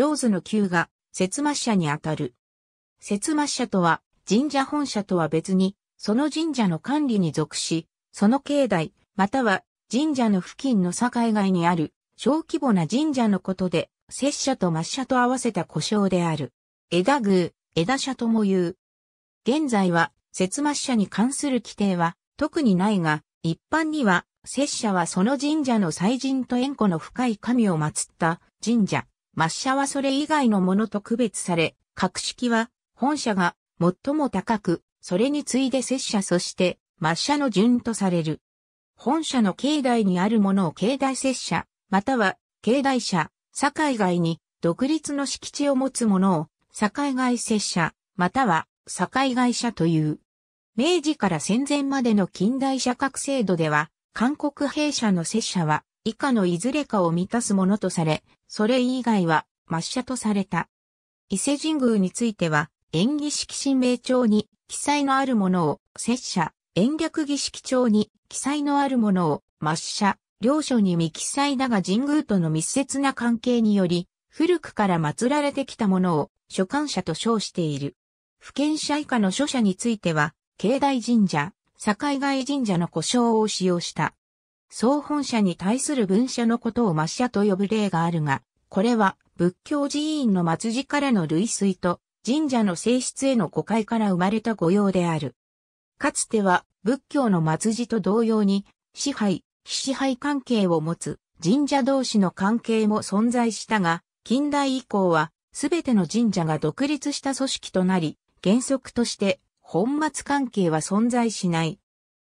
上手の旧が、節末社にあたる。節末社とは、神社本社とは別に、その神社の管理に属し、その境内、または神社の付近の境外にある、小規模な神社のことで、拙者と末社と合わせた故障である。枝宮、枝社とも言う。現在は、節末社に関する規定は、特にないが、一般には、拙者はその神社の祭神と縁故の深い神を祀った神社、抹茶はそれ以外のものと区別され、格式は本社が最も高く、それに次いで拙者そして抹茶の順とされる。本社の境内にあるものを境内拙者、または境内社、境外に独立の敷地を持つものを境外拙者、または境外社という。明治から戦前までの近代社格制度では、韓国兵社の拙者は、以下のいずれかを満たすものとされ、それ以外は抹茶とされた。伊勢神宮については、演儀式神明帳に記載のあるものを拙者、延暦儀式帳に記載のあるものを抹茶、両所に未記載だが神宮との密接な関係により、古くから祀られてきたものを所管者と称している。不見者以下の諸者については、境内神社、境外神社の故障を使用した。総本社に対する文社のことを抹社と呼ぶ例があるが、これは仏教寺院の末寺からの類推と神社の性質への誤解から生まれた御用である。かつては仏教の末寺と同様に支配、非支配関係を持つ神社同士の関係も存在したが、近代以降はすべての神社が独立した組織となり、原則として本末関係は存在しない。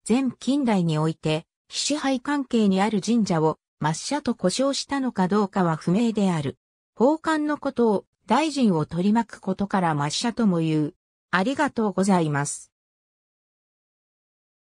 全近代において非支配関係にある神社を抹茶と呼称したのかどうかは不明である。宝冠のことを大臣を取り巻くことから抹茶とも言う。ありがとうございます。